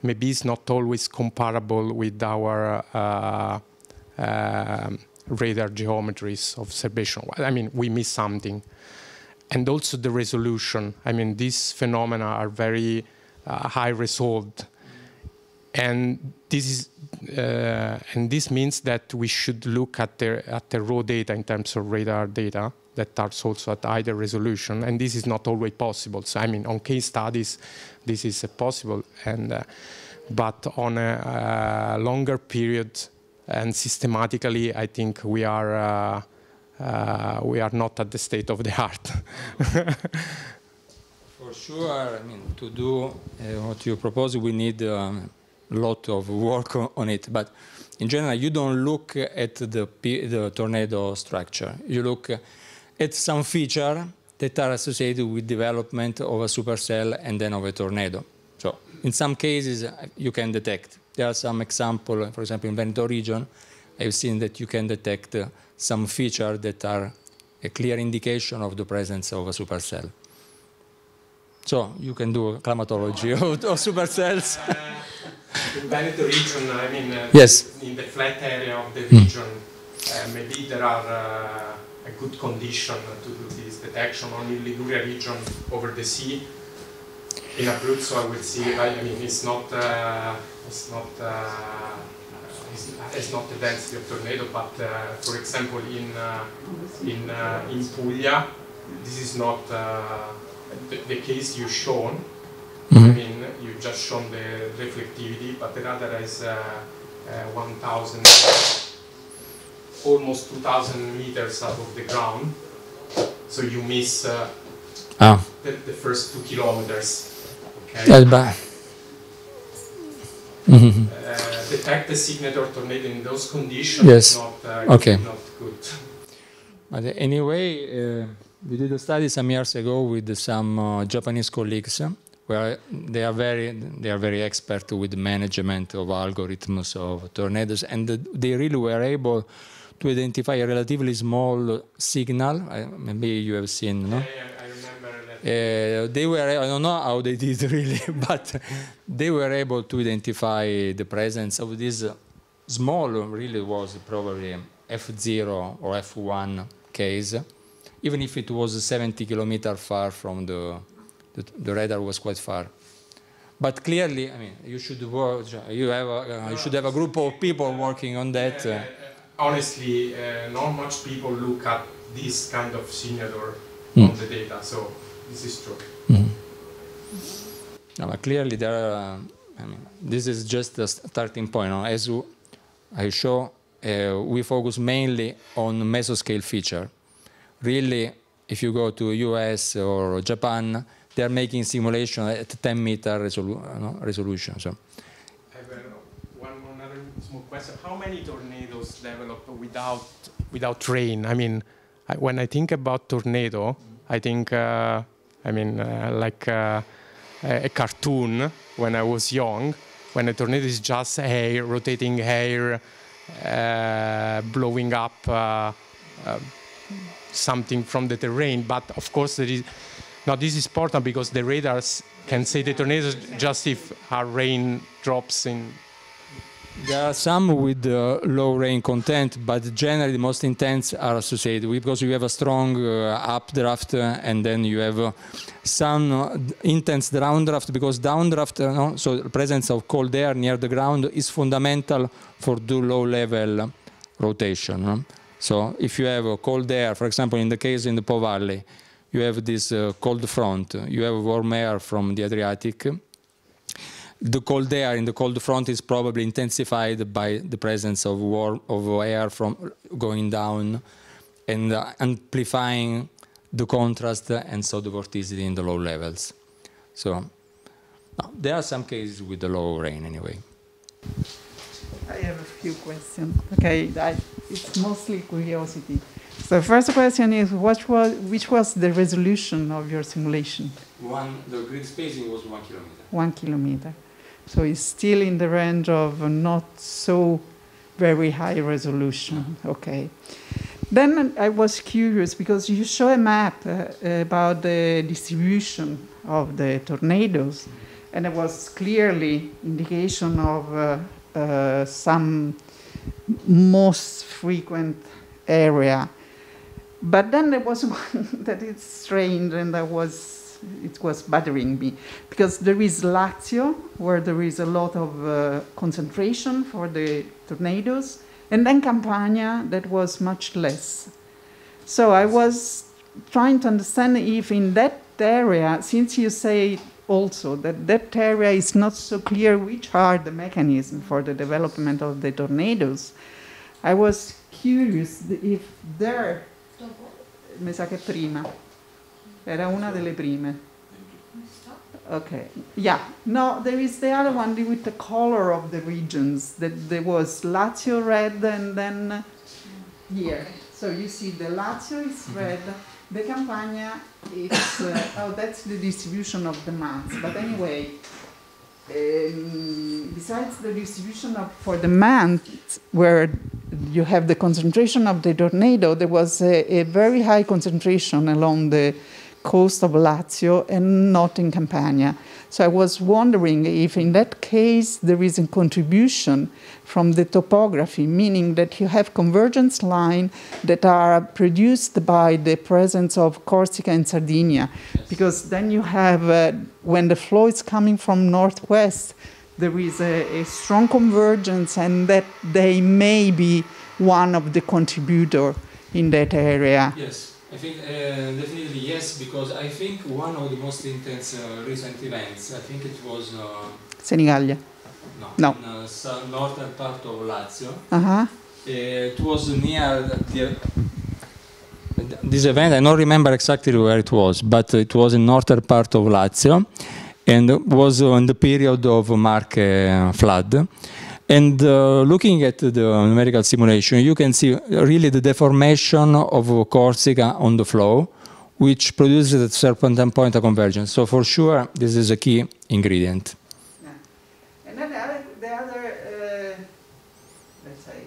maybe is not always comparable with our uh, uh, radar geometries of observational. I mean, we miss something. And also the resolution. I mean, these phenomena are very uh, high resolved. And this is, uh, and this means that we should look at the at the raw data in terms of radar data that are also at higher resolution. And this is not always possible. So I mean, on case studies, this is possible. And uh, but on a, a uh, longer period, and systematically, I think we are uh, uh, we are not at the state of the art. For sure, I mean to do uh, what you propose, we need. Um, lot of work on it. But in general, you don't look at the, the, tornado structure. You look at some feature that are associated with development of a supercell and then of a tornado. So in some cases, you can detect there are some example, for example, in Veneto region, I've seen that you can detect uh, some feature that are a clear indication of the presence of a supercell. So you can do climatology of, of supercells. in Veneto region, I mean, uh, yes. in the flat area of the region, mm. uh, maybe there are uh, a good condition to do this detection. Only Liguria region over the sea, in Abruzzo, I would see, I mean, it's not uh, is not uh, is, is, not the density of tornado, but uh, for example in uh, in in Puglia, this is not the, the, case you shown. Mm -hmm. I mean, you just shown the reflectivity, but the radar is 1,000 almost 2,000 meters above the ground, so you miss uh, oh. the, the, first two kilometers. Okay. That's bad. Mm -hmm. detect the signature tornado in those conditions yes. not, uh, okay. not good. But anyway, uh, we did a study some years ago with some uh, Japanese colleagues where they are very they are very expert with management of algorithms of tornadoes, and they really were able to identify a relatively small signal. maybe you have seen, no? Yeah, yeah. Uh, they were, I don't know how they did really, but they were able to identify the presence of this small, really was probably F0 or F1 case, even if it was 70 kilometer far from the, the, the radar was quite far. But clearly, I mean, you should work, you, have a, uh, you should have a group of people working on that. Uh, uh honestly, uh, not much people look at this kind of signature mm. on the data. So this is true. Mm -hmm. clearly, there are. I mean, this is just a starting point. As I show, uh, we focus mainly on mesoscale feature. Really, if you go to US or Japan, they are making simulation at 10 meter resolu no, resolution. So. Uh, one more small question. How many tornadoes develop without without rain? I mean, I, when I think about tornado, mm -hmm. I think. Uh, I mean, uh, like uh, a cartoon when I was young, when a tornado is just hair, rotating hair, uh, blowing up uh, uh, something from the terrain. But of course, there is. Now, this is important because the radars can say the tornadoes just if a rain drops in there are some with uh, low rain content, but generally the most intense are associated with because you have a strong uh, updraft uh, and then you have uh, some uh, intense downdraft because downdraft, uh, no? so presence of cold air near the ground is fundamental for the low level rotation. No? So if you have cold air, for example, in the case in the Po Valley, you have this cold front, you have warm air from the Adriatic, the cold air in the cold front is probably intensified by the presence of warm of air from going down and uh, amplifying the contrast uh, and so the vorticity in the low levels. So no, there are some cases with the low rain anyway. I have a few questions. Okay, I, it's mostly curiosity. So first question is, what was, which was the resolution of your simulation? One, the grid spacing was one kilometer. One kilometer. So it's still in the range of not so very high resolution. Okay. Then I was curious because you show a map uh, about the distribution of the tornadoes, and it was clearly indication of uh, uh, some most frequent area. But then there was one that is strange, and there was it was bothering me because there is Lazio where there is a lot of uh, concentration for the tornadoes and then Campania that was much less. So I was trying to understand if in that area, since you say also that that area is not so clear which are the mechanisms for the development of the tornadoes, I was curious if there... Mi sa che prima. Era una delle prime. Okay, yeah. No, there is the other one with the color of the regions. That there was Lazio red and then here. So you see the Lazio is mm-hmm. red, the Campania is, uh, oh, that's the distribution of the months. But anyway, um, besides the distribution of, for the months where you have the concentration of the tornado, there was a, a very high concentration along the coast of Lazio and not in Campania. So I was wondering if in that case there is a contribution from the topography, meaning that you have convergence lines that are produced by the presence of Corsica and Sardinia, because then you have, uh, when the flow is coming from northwest, there is a, a strong convergence and that they may be one of the contributor in that area. Yes. I think uh, definitely yes, because I think one of the most intense uh, recent events, I think it was. Uh, Senigallia. No. no. In uh, northern part of Lazio. Uh-huh. Uh, it was near the, this event. I don't remember exactly where it was, but it was in northern part of Lazio, and was in the period of Marche flood. And uh, looking at the numerical simulation, you can see really the deformation of Corsica on the flow, which produces at serpent point a convergence. So for sure, this is a key ingredient. Yeah. And then the other, the other uh, let's say,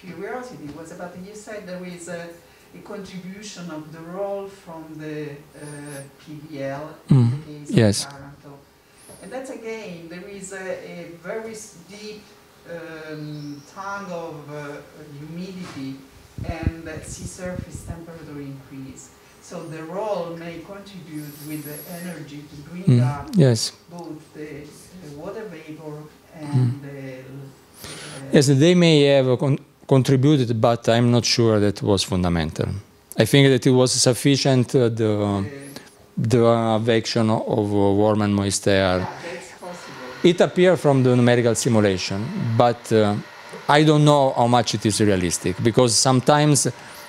curiosity was about you said there is a, a contribution of the role from the uh, PVL. Mm. Mm-hmm. The yes. And that's again, there is a, a very deep um, tongue of uh, humidity and sea surface temperature increase. So the roll may contribute with the energy to bring mm. up yes. both the, the, water vapor and mm. the, uh, yes, they may have con contributed, but I'm not sure that was fundamental. I think that it was sufficient uh, the the uh, of uh, warm and moist air. Yeah it appeared from the numerical simulation, but uh, I don't know how much it is realistic because sometimes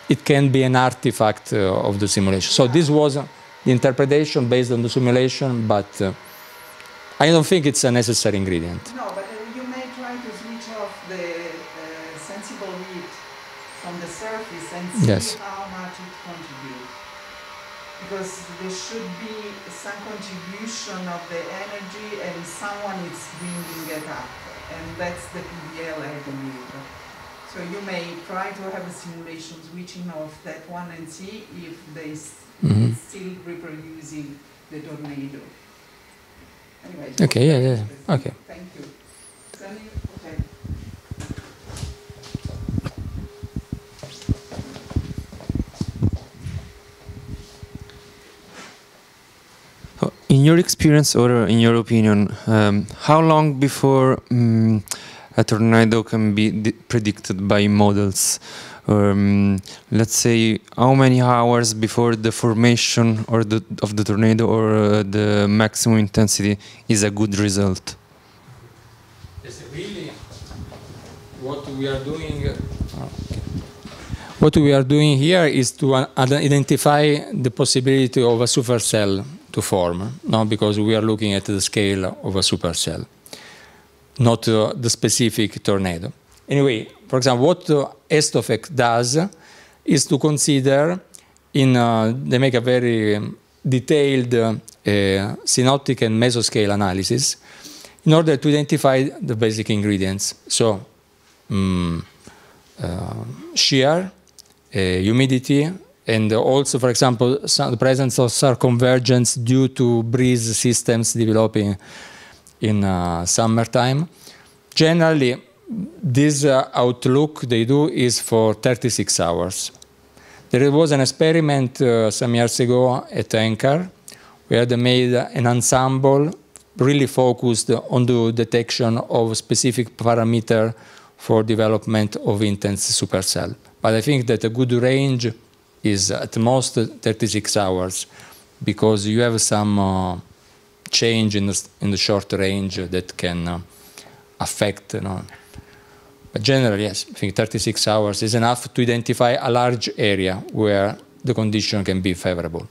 it can be an artifact uh, of the simulation. So this was the interpretation based on the simulation, but uh, I don't think it's a necessary ingredient. No, but uh, you may try to switch off the uh, sensible heat from the surface and see yes. how much it contributes. Because there should be some contribution of the someone is bringing it up, and that's the PDL, I believe. So you may try to have a simulation switching off that one and see if they mm -hmm. still reproducing the tornado. Anyway, okay, yeah, yeah, okay. Thank you. In your experience, or in your opinion, um, how long before um, a tornado can be predicted by models? Um, let's say how many hours before the formation or the, of the tornado or uh, the maximum intensity is a good result? Yes, really, what we are doing. Uh, what we are doing here is to uh, identify the possibility of a supercell to form, no? because we are looking at the scale of a supercell, not uh, the specific tornado. Anyway, for example, what uh, does is to consider in, uh, they make a very um, detailed uh, synoptic and mesoscale analysis in order to identify the basic ingredients. So, um, shear, uh, humidity, and also, for example, the presence of convergence due to breeze systems developing in uh, summertime. Generally, this uh, outlook they do is for 36 hours. There was an experiment uh, some years ago at Ankara where they made an ensemble really focused on the detection of specific parameter for development of intense supercell. But I think that a good range is at most 36 hours because you have some uh, change in the, in the short range that can uh, affect. You know. But generally, yes, I think 36 hours is enough to identify a large area where the condition can be favorable.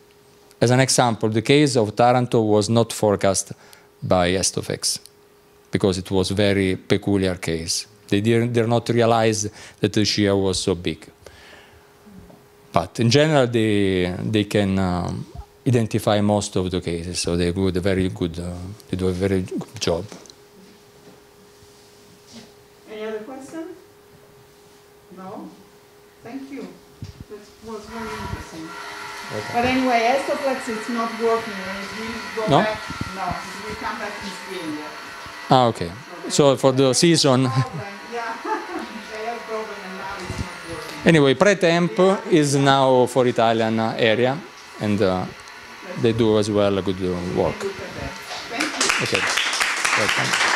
As an example, the case of Taranto was not forecast by Estofex because it was very peculiar case. They did not realize that the shear was so big. But in general, they, they can um, identify most of the cases, so they do a very good, uh, they do a very good job. Any other question? No? Thank you. That was very interesting. Okay. But anyway, Estoplex is not working. It will go no? back. No, it will come back in spring. Ah, okay. So, so for the season. Anyway, Pretemp is now for Italian area, and uh, they do as well a good work. Okay, welcome.